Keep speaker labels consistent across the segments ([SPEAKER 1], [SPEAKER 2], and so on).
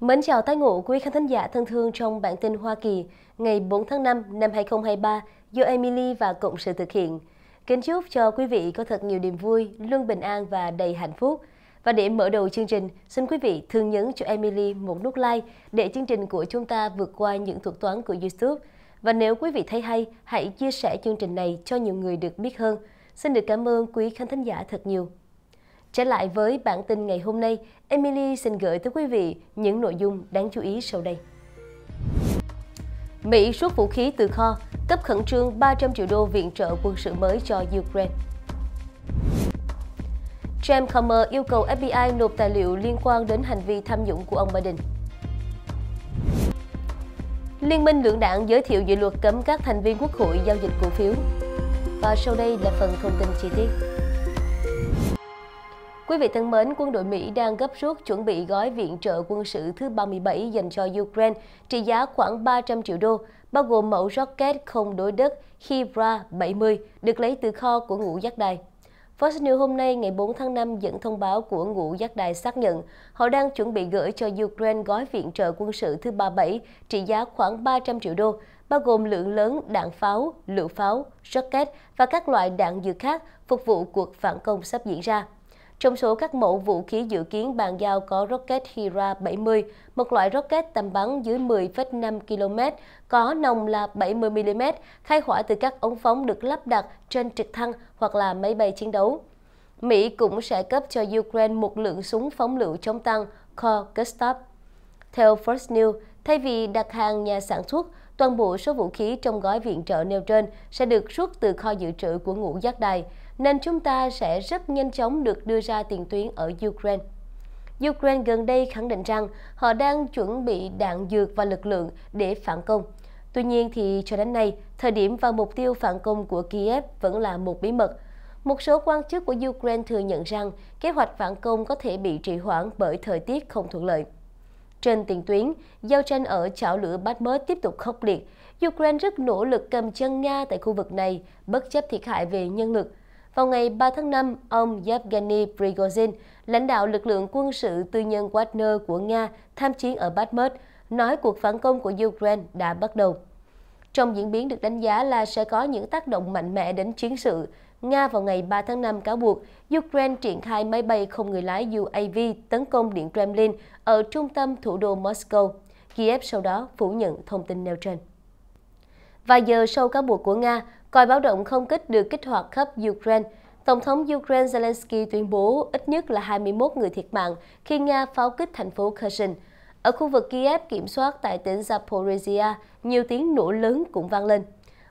[SPEAKER 1] Mến chào tái ngộ quý khán thính giả thân thương trong bản tin Hoa Kỳ ngày 4 tháng 5 năm 2023 do Emily và Cộng sự thực hiện. Kính chúc cho quý vị có thật nhiều niềm vui, luôn bình an và đầy hạnh phúc. Và để mở đầu chương trình, xin quý vị thương nhấn cho Emily một nút like để chương trình của chúng ta vượt qua những thuật toán của YouTube. Và nếu quý vị thấy hay, hãy chia sẻ chương trình này cho nhiều người được biết hơn. Xin được cảm ơn quý khán thính giả thật nhiều. Trở lại với bản tin ngày hôm nay, Emily xin gửi tới quý vị những nội dung đáng chú ý sau đây. Mỹ rút vũ khí từ kho, cấp khẩn trương 300 triệu đô viện trợ quân sự mới cho Ukraine. James Comer yêu cầu FBI nộp tài liệu liên quan đến hành vi tham nhũng của ông Biden. Liên minh lưỡng đảng giới thiệu dự luật cấm các thành viên quốc hội giao dịch cổ phiếu. Và sau đây là phần thông tin chi tiết. Quý vị thân mến, quân đội Mỹ đang gấp rút chuẩn bị gói viện trợ quân sự thứ 37 dành cho Ukraine, trị giá khoảng 300 triệu đô, bao gồm mẫu rocket không đối đất Hybra-70 được lấy từ kho của ngũ giác đài. Fox News hôm nay ngày 4 tháng 5 dẫn thông báo của ngũ giác đài xác nhận họ đang chuẩn bị gửi cho Ukraine gói viện trợ quân sự thứ 37 trị giá khoảng 300 triệu đô, bao gồm lượng lớn đạn pháo, lựu pháo, rocket và các loại đạn dược khác phục vụ cuộc phản công sắp diễn ra. Trong số các mẫu vũ khí dự kiến bàn giao có rocket Hira 70, một loại rocket tầm bắn dưới 10,5 km, có nòng là 70mm, khai hỏa từ các ống phóng được lắp đặt trên trực thăng hoặc là máy bay chiến đấu. Mỹ cũng sẽ cấp cho Ukraine một lượng súng phóng lựu chống tăng Kor Gustav. Theo First News, thay vì đặt hàng nhà sản xuất, toàn bộ số vũ khí trong gói viện trợ nêu trên sẽ được rút từ kho dự trữ của ngũ giác đài nên chúng ta sẽ rất nhanh chóng được đưa ra tiền tuyến ở Ukraine. Ukraine gần đây khẳng định rằng họ đang chuẩn bị đạn dược và lực lượng để phản công. Tuy nhiên thì cho đến nay, thời điểm và mục tiêu phản công của Kiev vẫn là một bí mật. Một số quan chức của Ukraine thừa nhận rằng kế hoạch phản công có thể bị trì hoãn bởi thời tiết không thuận lợi. Trên tiền tuyến, giao tranh ở chảo lửa Bakhmut tiếp tục khốc liệt. Ukraine rất nỗ lực cầm chân Nga tại khu vực này, bất chấp thiệt hại về nhân lực. Vào ngày 3 tháng 5, ông Yevgeny Prigozhin, lãnh đạo lực lượng quân sự tư nhân Wagner của Nga tham chiến ở Bakhmut, nói cuộc phản công của Ukraine đã bắt đầu. Trong diễn biến được đánh giá là sẽ có những tác động mạnh mẽ đến chiến sự, Nga vào ngày 3 tháng 5 cáo buộc Ukraine triển khai máy bay không người lái UAV tấn công Điện Kremlin ở trung tâm thủ đô Moscow. Kiev sau đó phủ nhận thông tin nêu trên. Vài giờ sau cáo buộc của Nga, coi báo động không kích được kích hoạt khắp Ukraine. Tổng thống Ukraine Zelensky tuyên bố ít nhất là 21 người thiệt mạng khi Nga pháo kích thành phố Kherson. Ở khu vực Kiev kiểm soát tại tỉnh Zaporizhia, nhiều tiếng nổ lớn cũng vang lên.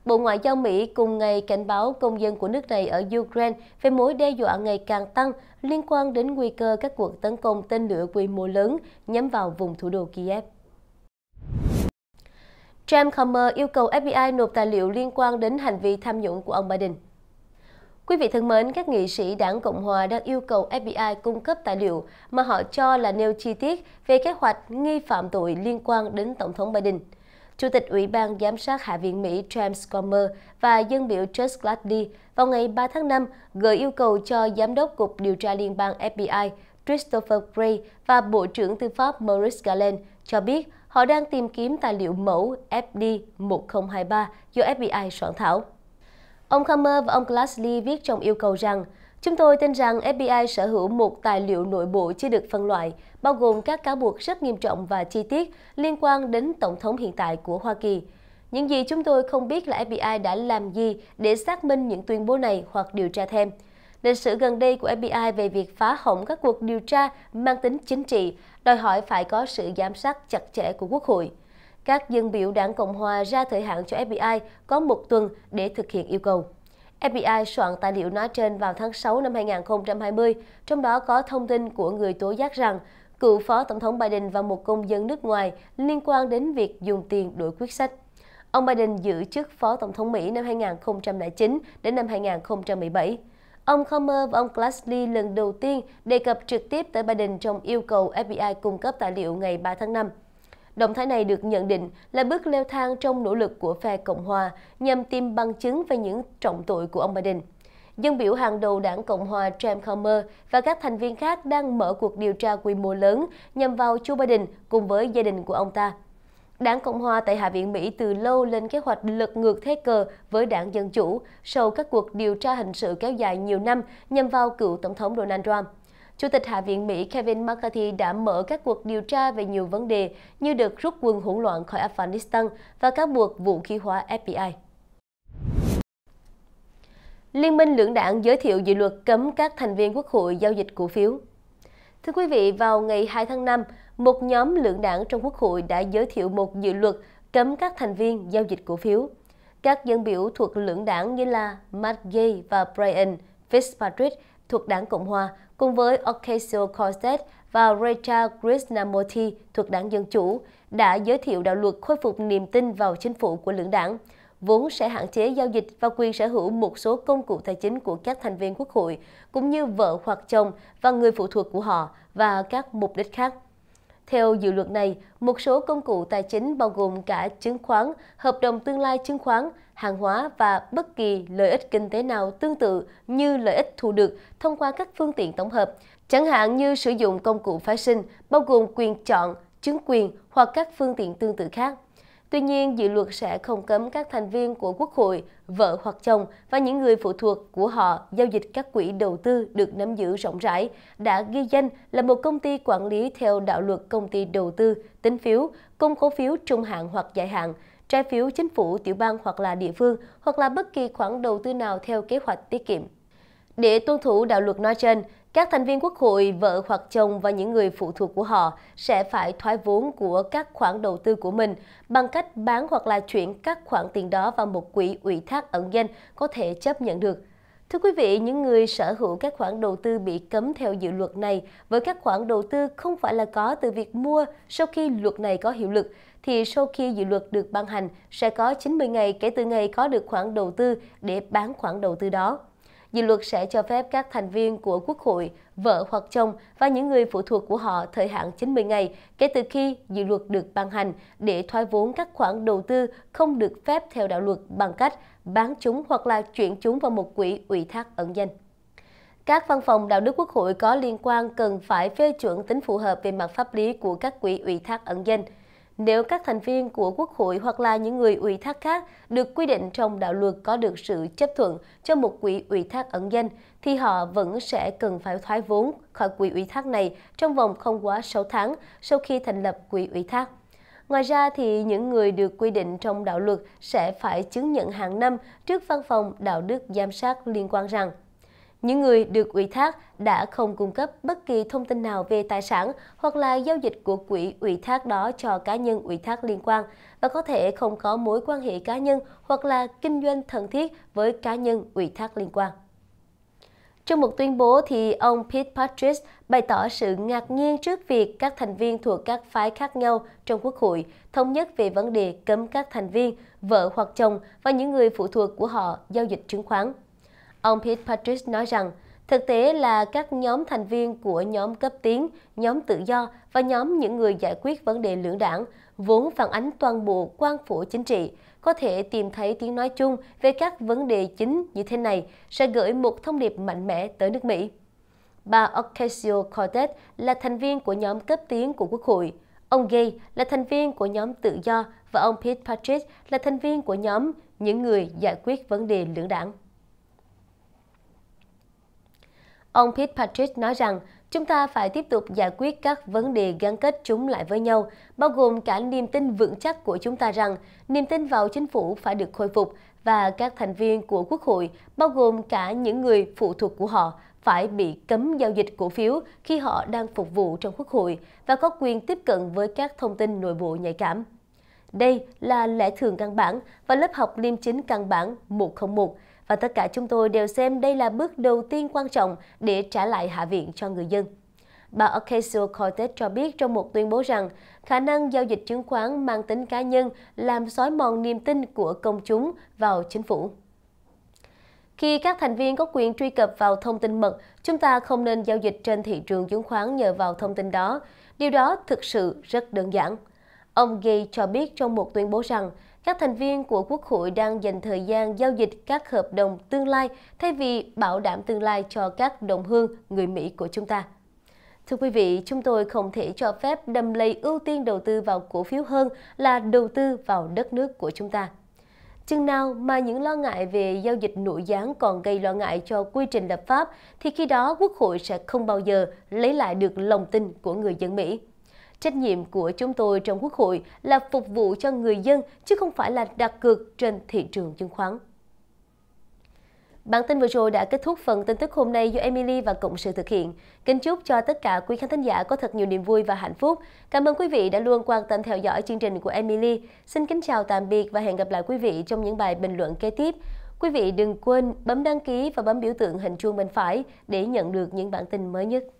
[SPEAKER 1] Bộ Ngoại giao Mỹ cùng ngày cảnh báo công dân của nước này ở Ukraine về mối đe dọa ngày càng tăng liên quan đến nguy cơ các cuộc tấn công tên lửa quy mô lớn nhắm vào vùng thủ đô Kiev. James Comer yêu cầu FBI nộp tài liệu liên quan đến hành vi tham nhũng của ông Biden. Quý vị thân mến, các nghị sĩ đảng Cộng Hòa đang yêu cầu FBI cung cấp tài liệu mà họ cho là nêu chi tiết về kế hoạch nghi phạm tội liên quan đến Tổng thống Biden. Chủ tịch Ủy ban Giám sát Hạ viện Mỹ James Comer và dân biểu Chris Gladly vào ngày 3 tháng 5 gửi yêu cầu cho Giám đốc Cục Điều tra Liên bang FBI Christopher Gray và Bộ trưởng Tư pháp Maurice Garland cho biết họ đang tìm kiếm tài liệu mẫu FD1023 do FBI soạn thảo. Ông Kramer và ông Glassley viết trong yêu cầu rằng, Chúng tôi tin rằng FBI sở hữu một tài liệu nội bộ chưa được phân loại, bao gồm các cáo buộc rất nghiêm trọng và chi tiết liên quan đến Tổng thống hiện tại của Hoa Kỳ. Những gì chúng tôi không biết là FBI đã làm gì để xác minh những tuyên bố này hoặc điều tra thêm. Lịch sử gần đây của FBI về việc phá hỏng các cuộc điều tra mang tính chính trị đòi hỏi phải có sự giám sát chặt chẽ của Quốc hội. Các dân biểu đảng Cộng hòa ra thời hạn cho FBI có một tuần để thực hiện yêu cầu. FBI soạn tài liệu nói trên vào tháng 6 năm 2020, trong đó có thông tin của người tố giác rằng cựu Phó Tổng thống Biden và một công dân nước ngoài liên quan đến việc dùng tiền đổi quyết sách. Ông Biden giữ chức Phó Tổng thống Mỹ năm 2009 đến năm 2017. Ông Comer và ông Glassley lần đầu tiên đề cập trực tiếp tới Biden trong yêu cầu FBI cung cấp tài liệu ngày 3 tháng 5. Động thái này được nhận định là bước leo thang trong nỗ lực của phe Cộng hòa nhằm tìm bằng chứng về những trọng tội của ông Biden. Dân biểu hàng đầu đảng Cộng hòa James Comer và các thành viên khác đang mở cuộc điều tra quy mô lớn nhằm vào Joe Biden cùng với gia đình của ông ta. Đảng Cộng Hòa tại Hạ viện Mỹ từ lâu lên kế hoạch lật ngược thế cờ với đảng Dân Chủ sau các cuộc điều tra hình sự kéo dài nhiều năm nhằm vào cựu Tổng thống Donald Trump. Chủ tịch Hạ viện Mỹ Kevin McCarthy đã mở các cuộc điều tra về nhiều vấn đề như được rút quân hỗn loạn khỏi Afghanistan và các buộc vũ khí hóa FBI. Liên minh lưỡng đảng giới thiệu dự luật cấm các thành viên quốc hội giao dịch cổ phiếu. Thưa quý vị, vào ngày 2 tháng 5, một nhóm lượng đảng trong Quốc hội đã giới thiệu một dự luật cấm các thành viên giao dịch cổ phiếu. Các dân biểu thuộc lượng đảng như là Matt Gay và Brian Fitzpatrick thuộc đảng Cộng Hòa cùng với Ocasio-Cortez và Rachel Krishnamurti thuộc đảng Dân Chủ đã giới thiệu đạo luật khôi phục niềm tin vào chính phủ của lưỡng đảng, vốn sẽ hạn chế giao dịch và quyền sở hữu một số công cụ tài chính của các thành viên quốc hội, cũng như vợ hoặc chồng và người phụ thuộc của họ và các mục đích khác. Theo dự luật này, một số công cụ tài chính bao gồm cả chứng khoán, hợp đồng tương lai chứng khoán, hàng hóa và bất kỳ lợi ích kinh tế nào tương tự như lợi ích thu được thông qua các phương tiện tổng hợp, chẳng hạn như sử dụng công cụ phái sinh, bao gồm quyền chọn, chứng quyền hoặc các phương tiện tương tự khác. Tuy nhiên, dự luật sẽ không cấm các thành viên của Quốc hội, vợ hoặc chồng và những người phụ thuộc của họ giao dịch các quỹ đầu tư được nắm giữ rộng rãi, đã ghi danh là một công ty quản lý theo đạo luật công ty đầu tư, tín phiếu, công cổ phiếu trung hạn hoặc dài hạn, trái phiếu chính phủ tiểu bang hoặc là địa phương hoặc là bất kỳ khoản đầu tư nào theo kế hoạch tiết kiệm. Để tuân thủ đạo luật nói trên, các thành viên quốc hội, vợ hoặc chồng và những người phụ thuộc của họ sẽ phải thoái vốn của các khoản đầu tư của mình bằng cách bán hoặc là chuyển các khoản tiền đó vào một quỹ ủy thác ẩn danh có thể chấp nhận được. Thưa quý vị, những người sở hữu các khoản đầu tư bị cấm theo dự luật này với các khoản đầu tư không phải là có từ việc mua sau khi luật này có hiệu lực, thì sau khi dự luật được ban hành sẽ có 90 ngày kể từ ngày có được khoản đầu tư để bán khoản đầu tư đó dự luật sẽ cho phép các thành viên của Quốc hội, vợ hoặc chồng và những người phụ thuộc của họ thời hạn 90 ngày kể từ khi dự luật được ban hành để thoái vốn các khoản đầu tư không được phép theo đạo luật bằng cách bán chúng hoặc là chuyển chúng vào một quỹ ủy thác ẩn danh. Các văn phòng đạo đức quốc hội có liên quan cần phải phê chuẩn tính phù hợp về mặt pháp lý của các quỹ ủy thác ẩn danh – nếu các thành viên của Quốc hội hoặc là những người ủy thác khác được quy định trong đạo luật có được sự chấp thuận cho một quỹ ủy thác ẩn danh, thì họ vẫn sẽ cần phải thoái vốn khỏi quỹ ủy thác này trong vòng không quá 6 tháng sau khi thành lập quỹ ủy thác. Ngoài ra thì những người được quy định trong đạo luật sẽ phải chứng nhận hàng năm trước văn phòng đạo đức giám sát liên quan rằng những người được ủy thác đã không cung cấp bất kỳ thông tin nào về tài sản hoặc là giao dịch của quỹ ủy thác đó cho cá nhân ủy thác liên quan và có thể không có mối quan hệ cá nhân hoặc là kinh doanh thân thiết với cá nhân ủy thác liên quan. Trong một tuyên bố, thì ông Pete Patrice bày tỏ sự ngạc nhiên trước việc các thành viên thuộc các phái khác nhau trong Quốc hội thống nhất về vấn đề cấm các thành viên, vợ hoặc chồng và những người phụ thuộc của họ giao dịch chứng khoán. Ông Pete Patrick nói rằng, thực tế là các nhóm thành viên của nhóm cấp tiến, nhóm tự do và nhóm những người giải quyết vấn đề lưỡng đảng vốn phản ánh toàn bộ quan phủ chính trị, có thể tìm thấy tiếng nói chung về các vấn đề chính như thế này sẽ gửi một thông điệp mạnh mẽ tới nước Mỹ. Bà Ocasio-Cortez là thành viên của nhóm cấp tiến của Quốc hội. Ông Gay là thành viên của nhóm tự do và ông Pete Patrick là thành viên của nhóm những người giải quyết vấn đề lưỡng đảng. Ông Pete Patrick nói rằng, chúng ta phải tiếp tục giải quyết các vấn đề gắn kết chúng lại với nhau, bao gồm cả niềm tin vững chắc của chúng ta rằng niềm tin vào chính phủ phải được khôi phục và các thành viên của Quốc hội, bao gồm cả những người phụ thuộc của họ, phải bị cấm giao dịch cổ phiếu khi họ đang phục vụ trong Quốc hội và có quyền tiếp cận với các thông tin nội bộ nhạy cảm. Đây là lẽ thường căn bản và lớp học liêm chính căn bản 101 và tất cả chúng tôi đều xem đây là bước đầu tiên quan trọng để trả lại hạ viện cho người dân. Bà Ocasio-Cortez cho biết trong một tuyên bố rằng khả năng giao dịch chứng khoán mang tính cá nhân làm xói mòn niềm tin của công chúng vào chính phủ. Khi các thành viên có quyền truy cập vào thông tin mật, chúng ta không nên giao dịch trên thị trường chứng khoán nhờ vào thông tin đó. Điều đó thực sự rất đơn giản. Ông Gay cho biết trong một tuyên bố rằng các thành viên của Quốc hội đang dành thời gian giao dịch các hợp đồng tương lai thay vì bảo đảm tương lai cho các đồng hương người Mỹ của chúng ta. Thưa quý vị, chúng tôi không thể cho phép đầm lầy ưu tiên đầu tư vào cổ phiếu hơn là đầu tư vào đất nước của chúng ta. Chừng nào mà những lo ngại về giao dịch nội gián còn gây lo ngại cho quy trình lập pháp, thì khi đó Quốc hội sẽ không bao giờ lấy lại được lòng tin của người dân Mỹ. Trách nhiệm của chúng tôi trong Quốc hội là phục vụ cho người dân chứ không phải là đặt cược trên thị trường chứng khoán. Bản tin vừa rồi đã kết thúc phần tin tức hôm nay do Emily và Cộng sự thực hiện. Kính chúc cho tất cả quý khán thính giả có thật nhiều niềm vui và hạnh phúc. Cảm ơn quý vị đã luôn quan tâm theo dõi chương trình của Emily. Xin kính chào tạm biệt và hẹn gặp lại quý vị trong những bài bình luận kế tiếp. Quý vị đừng quên bấm đăng ký và bấm biểu tượng hình chuông bên phải để nhận được những bản tin mới nhất.